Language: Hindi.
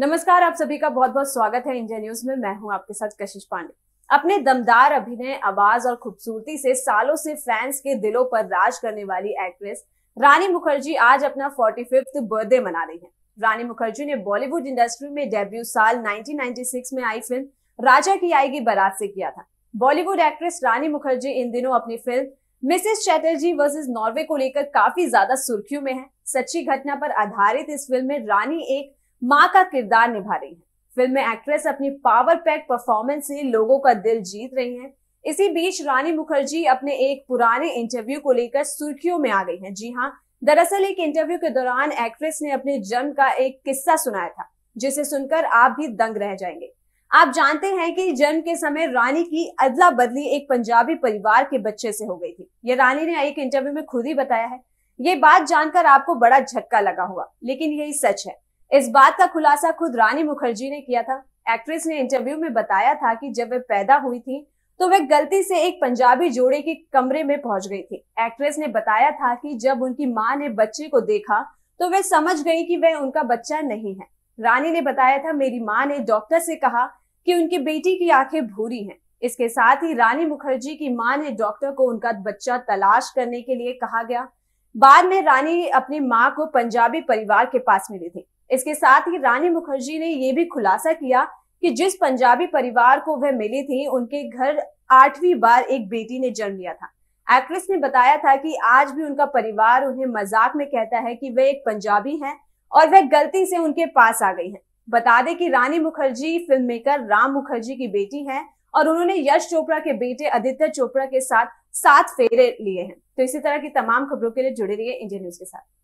नमस्कार आप सभी का बहुत बहुत स्वागत है इंडिया न्यूज में मैं हूं आपके साथ कशिश पांडे अपने दमदार अभिनय आवाज और खूबसूरती से सालों से फैंस के दिलों पर राज करने वाली एक्ट्रेस रानी मुखर्जी आज अपना फोर्टी फिफ्थ बर्थडे मना रही हैं रानी मुखर्जी ने बॉलीवुड इंडस्ट्री में डेब्यू साल 1996 में आई फिल्म राजा की आएगी बरात से किया था बॉलीवुड एक्ट्रेस रानी मुखर्जी इन दिनों अपनी film Mrs Chatterjee versus Norway को लेकर काफी ज्यादा सुर्खियों में है सच्ची घटना पर आधारित इस फिल्म में रानी एक माँ का किरदार निभा रही है फिल्म में एक्ट्रेस अपनी पावर पैक परफॉर्मेंस से लोगों का दिल जीत रही हैं इसी बीच रानी मुखर्जी अपने एक पुराने इंटरव्यू को लेकर सुर्खियों में आ गई हैं जी हाँ दरअसल एक इंटरव्यू के दौरान एक्ट्रेस ने अपने जन्म का एक किस्सा सुनाया था जिसे सुनकर आप भी दंग रह जाएंगे आप जानते हैं कि जन्म के समय रानी की अदला बदली एक पंजाबी परिवार के बच्चे से हो गई थी ये रानी ने एक इंटरव्यू में खुद ही बताया है ये बात जानकर आपको बड़ा झटका लगा होगा लेकिन यही सच है इस बात का खुलासा खुद रानी मुखर्जी ने किया था एक्ट्रेस ने इंटरव्यू में बताया था कि जब वे पैदा हुई थी तो वह गलती से एक पंजाबी जोड़े के कमरे में पहुंच गई थी एक्ट्रेस ने बताया था कि जब उनकी माँ ने बच्चे को देखा तो वह समझ गई कि वह उनका बच्चा नहीं है रानी ने बताया था मेरी माँ ने डॉक्टर से कहा कि उनकी बेटी की आंखें भूरी हैं इसके साथ ही रानी मुखर्जी की मां ने डॉक्टर को उनका बच्चा तलाश करने के लिए कहा गया बाद में रानी अपनी मां को पंजाबी परिवार के पास मिली थी इसके साथ ही रानी मुखर्जी ने यह भी खुलासा किया कि जिस पंजाबी परिवार को वह मिली थी उनके घर आठवीं बार एक बेटी ने जन्म लिया था एक्ट्रेस ने बताया था कि आज भी उनका परिवार उन्हें मजाक में कहता है कि वह एक पंजाबी हैं और वह गलती से उनके पास आ गई हैं। बता दें कि रानी मुखर्जी फिल्म मेकर राम मुखर्जी की बेटी हैं और उन्होंने यश चोपड़ा के बेटे आदित्य चोपड़ा के साथ सात फेरे लिए हैं तो इसी तरह की तमाम खबरों के लिए जुड़े रहिए इंडियन न्यूज के साथ